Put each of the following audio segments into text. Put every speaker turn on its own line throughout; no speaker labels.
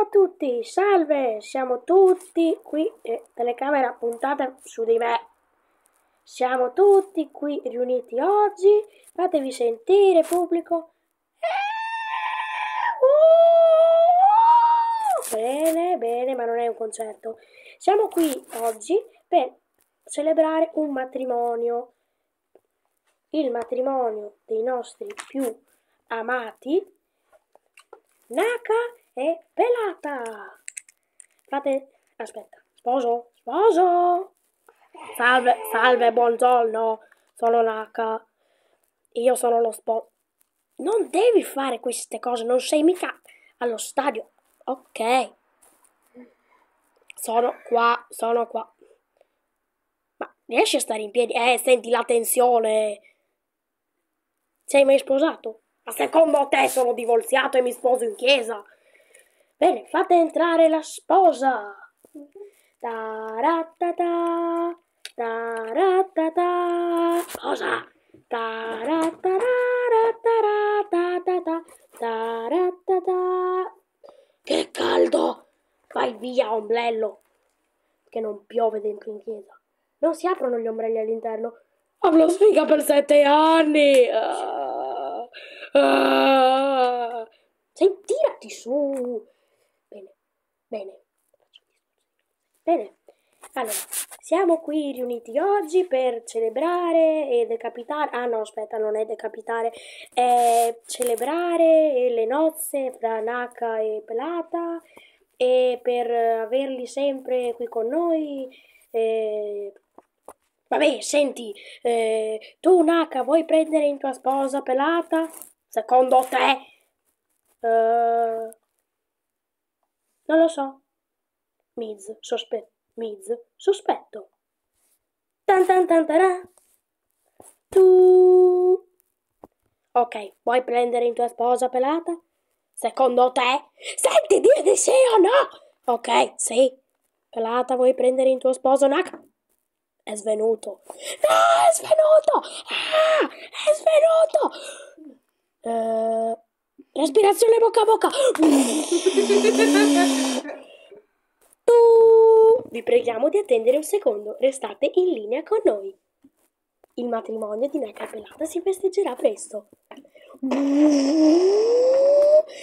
Ciao a tutti, salve! Siamo tutti qui, eh, telecamera puntata su di me. Siamo tutti qui riuniti oggi, fatevi sentire pubblico. Eh, uh, bene, bene, ma non è un concerto. Siamo qui oggi per celebrare un matrimonio. Il matrimonio dei nostri più amati, Naka è pelata. Fate, aspetta, sposo, sposo. Salve, salve, buongiorno, sono l'H. Io sono lo sposo. Non devi fare queste cose, non sei mica allo stadio. Ok. Sono qua, sono qua. Ma riesci a stare in piedi? Eh, senti la tensione. Sei mai sposato? Ma secondo te sono divorziato e mi sposo in chiesa? Bene, fate entrare la sposa. Taratata, taratata. Sposa. Taratata, taratata. Che caldo! Vai via, ombrello! Che non piove dentro in chiesa. Non si aprono gli ombrelli all'interno. Avrò sfiga per sette anni! Ah, ah. Senti, tirati su! bene, bene, bene. Allora, siamo qui riuniti oggi per celebrare e decapitare. Ah no, aspetta, non è decapitare, è celebrare le nozze fra Naka e Pelata e per averli sempre qui con noi. Eh, vabbè, senti, eh, tu Naka vuoi prendere in tua sposa Pelata? Secondo te? Eh... Non lo so. Miz, sospe- Miz, sospetto. Tan tan tan tan. Tu. Ok, vuoi prendere in tua sposa pelata? Secondo te? Senti, dire di sì o no! Ok, sì. Pelata, vuoi prendere in tuo sposo Nak? È svenuto. No, ah, è svenuto! Ah, è svenuto! Eh... Respirazione bocca a bocca. Vi preghiamo di attendere un secondo, restate in linea con noi. Il matrimonio di Neca Pelata si festeggerà presto.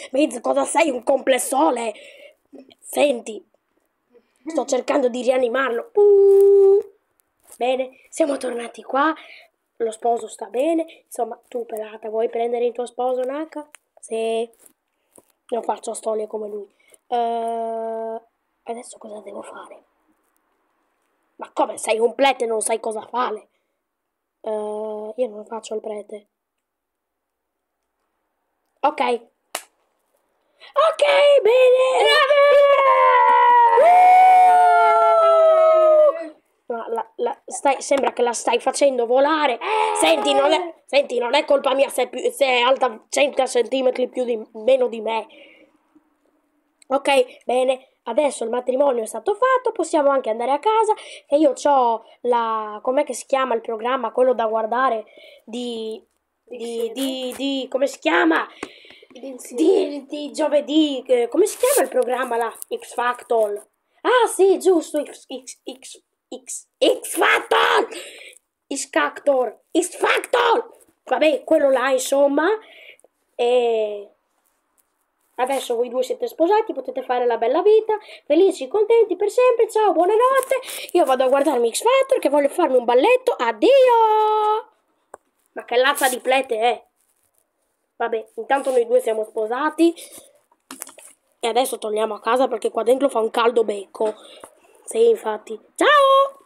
Mezzo, cosa sei? Un complessole! Senti, sto cercando di rianimarlo. Bene, siamo tornati qua. Lo sposo sta bene. Insomma, tu, Pelata, vuoi prendere il tuo sposo, Naka? Sì. non faccio storie come lui. Uh, adesso cosa devo fare? Ma come sei un prete e non sai cosa fare? Uh, io non faccio il prete. Ok. Ok, bene. Uh! La, la, la, stai, sembra che la stai facendo volare. Senti, non è... Senti, non è colpa mia se è, più, se è alta 100 cm più di, meno di me. Ok, bene. Adesso il matrimonio è stato fatto, possiamo anche andare a casa e io ho la... com'è che si chiama il programma, quello da guardare di... di, di, di come si chiama? Di, di, giovedì, eh, come si chiama il programma là? X Factor. Ah sì, giusto, X, X, X, X, X Factor! X Factor! X Factor! Vabbè, quello là, insomma. E adesso voi due siete sposati, potete fare la bella vita, felici, contenti per sempre. Ciao, buonanotte. Io vado a guardarmi X Factor che voglio farmi un balletto. Addio! Ma che lazza di plete è? Eh! Vabbè, intanto noi due siamo sposati. E adesso torniamo a casa perché qua dentro fa un caldo becco. Sì, infatti. Ciao!